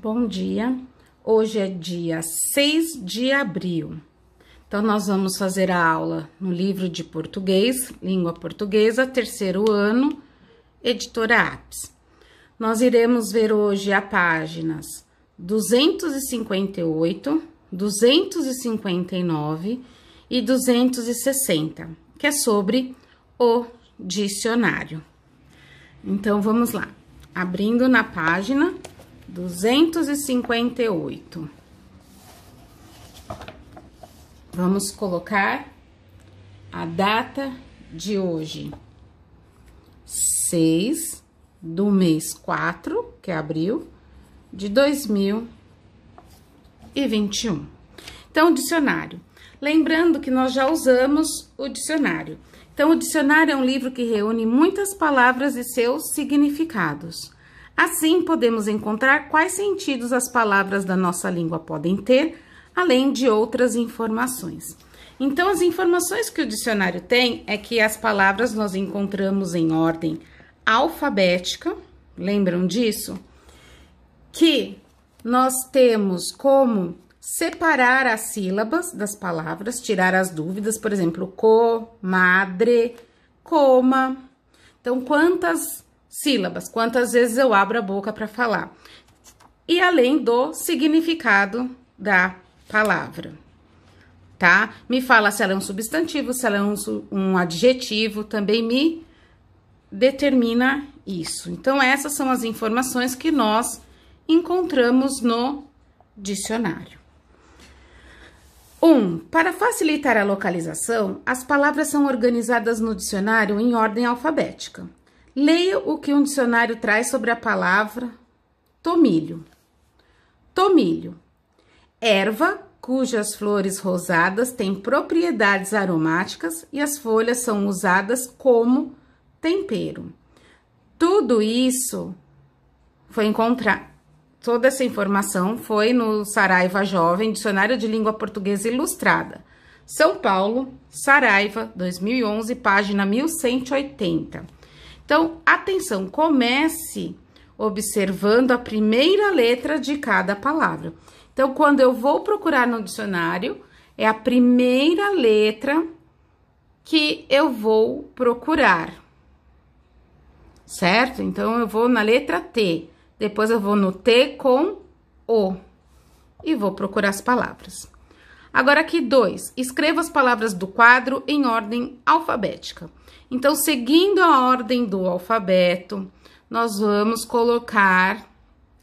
Bom dia. Hoje é dia 6 de abril. Então, nós vamos fazer a aula no livro de português, língua portuguesa, terceiro ano, editora Apes. Nós iremos ver hoje as páginas 258, 259 e 260, que é sobre o dicionário. Então, vamos lá. Abrindo na página 258. Vamos colocar a data de hoje. 6 do mês 4, que é abril, de 2021. Então, o dicionário. Lembrando que nós já usamos o dicionário. Então, o dicionário é um livro que reúne muitas palavras e seus significados. Assim, podemos encontrar quais sentidos as palavras da nossa língua podem ter, além de outras informações. Então, as informações que o dicionário tem é que as palavras nós encontramos em ordem alfabética, lembram disso? Que nós temos como separar as sílabas das palavras, tirar as dúvidas, por exemplo, co, madre, coma. Então, quantas sílabas, quantas vezes eu abro a boca para falar. E além do significado da palavra, tá? Me fala se ela é um substantivo, se ela é um, um adjetivo, também me determina isso. Então, essas são as informações que nós encontramos no dicionário. 1. Um, para facilitar a localização, as palavras são organizadas no dicionário em ordem alfabética. Leia o que um dicionário traz sobre a palavra tomilho. Tomilho, erva cujas flores rosadas têm propriedades aromáticas e as folhas são usadas como tempero. Tudo isso foi encontrar toda essa informação foi no Saraiva Jovem, Dicionário de Língua Portuguesa Ilustrada. São Paulo, Saraiva, 2011, página 1180. Então, atenção, comece observando a primeira letra de cada palavra. Então, quando eu vou procurar no dicionário, é a primeira letra que eu vou procurar. Certo? Então, eu vou na letra T. Depois eu vou no T com O. E vou procurar as palavras. Agora aqui, dois. Escreva as palavras do quadro em ordem alfabética. Então, seguindo a ordem do alfabeto, nós vamos colocar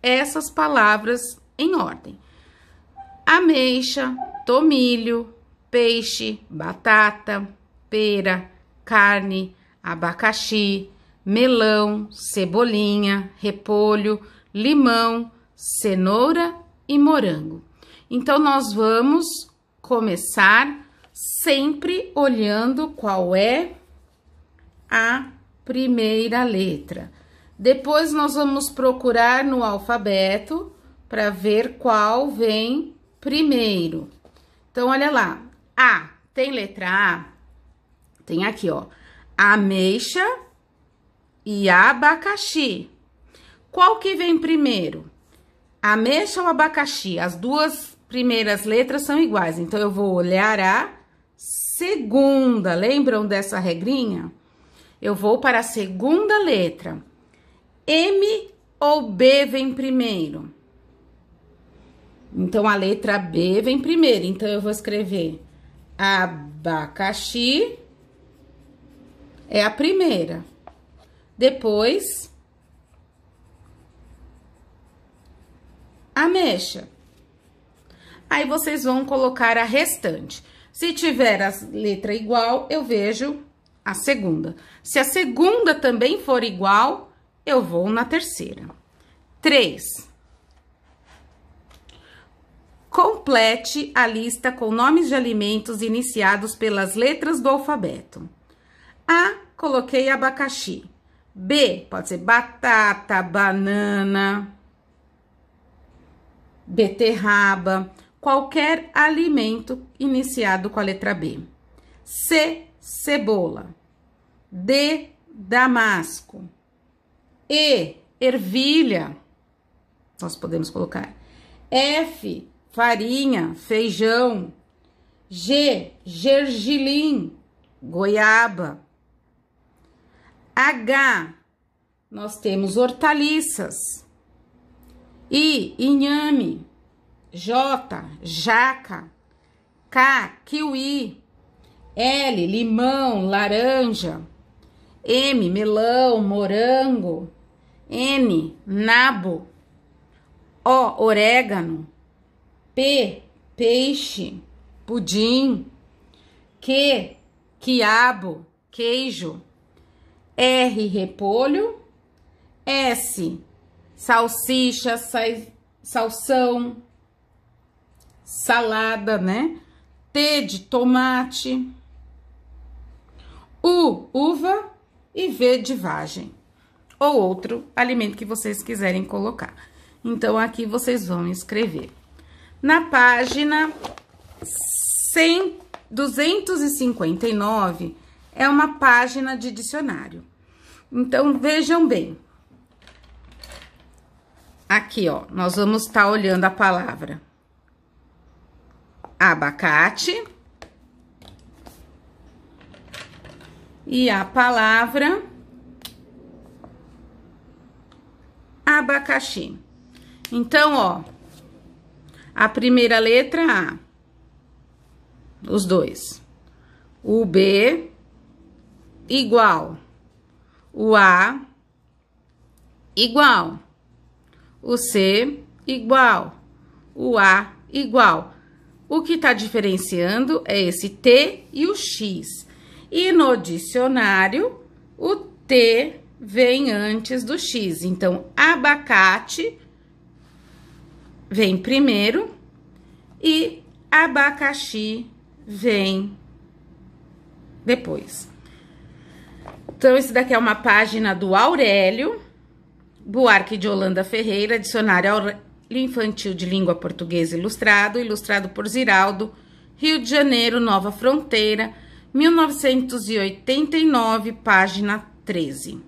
essas palavras em ordem: ameixa, tomilho, peixe, batata, pera, carne, abacaxi, melão, cebolinha, repolho, limão, cenoura e morango. Então, nós vamos começar sempre olhando qual é a primeira letra. Depois nós vamos procurar no alfabeto para ver qual vem primeiro. Então, olha lá. A, tem letra A? Tem aqui, ó. Ameixa e abacaxi. Qual que vem primeiro? Ameixa ou abacaxi? As duas primeiras letras são iguais. Então, eu vou olhar a segunda. Lembram dessa regrinha? Eu vou para a segunda letra. M ou B vem primeiro? Então, a letra B vem primeiro. Então, eu vou escrever abacaxi. É a primeira. Depois, ameixa. Aí, vocês vão colocar a restante. Se tiver a letra igual, eu vejo a segunda. Se a segunda também for igual, eu vou na terceira. 3. Complete a lista com nomes de alimentos iniciados pelas letras do alfabeto. A, coloquei abacaxi. B, pode ser batata, banana, beterraba, qualquer alimento iniciado com a letra B. C, cebola de damasco e ervilha, nós podemos colocar F, farinha, feijão, G, gergelim, goiaba. H, nós temos hortaliças. I, inhame. J, jaca. K, kiwi. L, limão, laranja. M, melão, morango. N, nabo. O, orégano. P, peixe, pudim. Q, quiabo, queijo. R, repolho. S, salsicha, sal, salsão, salada, né? T de tomate. U, uva e verdivagem ou outro alimento que vocês quiserem colocar. Então, aqui vocês vão escrever. Na página 100, 259 é uma página de dicionário. Então, vejam bem. Aqui, ó, nós vamos estar tá olhando a palavra abacate e a palavra abacaxi. Então, ó, a primeira letra A, os dois. O B igual. O A igual. O C igual. O A igual. O que está diferenciando é esse T e o X. E no dicionário, o T vem antes do X. Então, abacate vem primeiro e abacaxi vem depois. Então, isso daqui é uma página do Aurélio Buarque de Holanda Ferreira, dicionário Aurélio Infantil de Língua Portuguesa Ilustrado, ilustrado por Ziraldo, Rio de Janeiro, Nova Fronteira, 1989, página 13.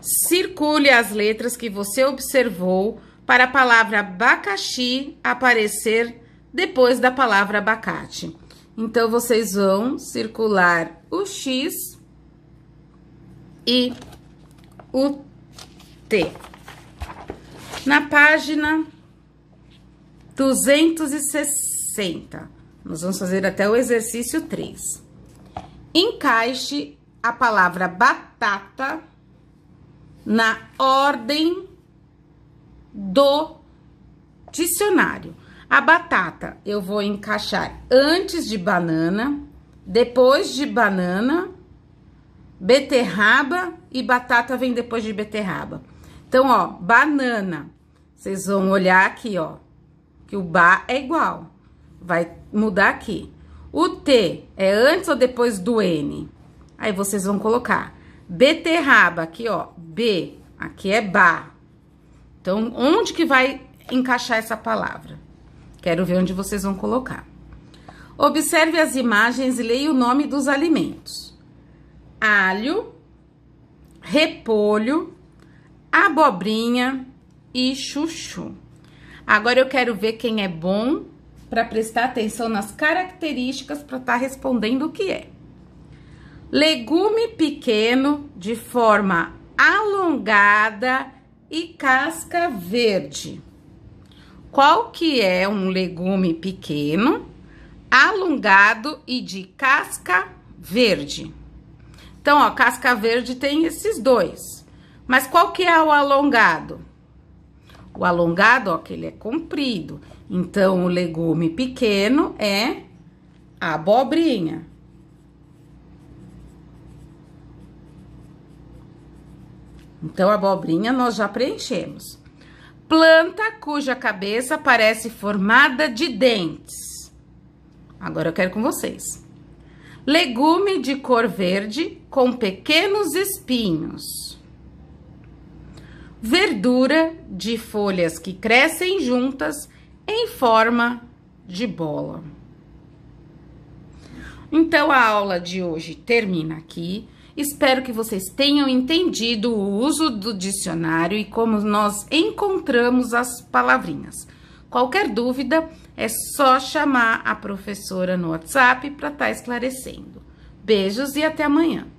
Circule as letras que você observou para a palavra abacaxi aparecer depois da palavra abacate. Então, vocês vão circular o X e o T. Na página 260, nós vamos fazer até o exercício 3 encaixe a palavra batata na ordem do dicionário. A batata eu vou encaixar antes de banana, depois de banana, beterraba e batata vem depois de beterraba. Então, ó, banana. Vocês vão olhar aqui, ó, que o ba é igual. Vai mudar aqui. O T é antes ou depois do N? Aí vocês vão colocar beterraba aqui, ó. B, aqui é ba. Então, onde que vai encaixar essa palavra? Quero ver onde vocês vão colocar. Observe as imagens e leia o nome dos alimentos: alho, repolho, abobrinha e chuchu. Agora eu quero ver quem é bom para prestar atenção nas características para estar tá respondendo o que é. Legume pequeno, de forma alongada e casca verde. Qual que é um legume pequeno, alongado e de casca verde? Então, ó, casca verde tem esses dois. Mas qual que é o alongado? O alongado, ó, que ele é comprido. Então, o legume pequeno é a abobrinha. Então, a abobrinha nós já preenchemos. Planta cuja cabeça parece formada de dentes. Agora eu quero com vocês. Legume de cor verde com pequenos espinhos verdura de folhas que crescem juntas em forma de bola. Então a aula de hoje termina aqui. Espero que vocês tenham entendido o uso do dicionário e como nós encontramos as palavrinhas. Qualquer dúvida é só chamar a professora no WhatsApp para estar tá esclarecendo. Beijos e até amanhã.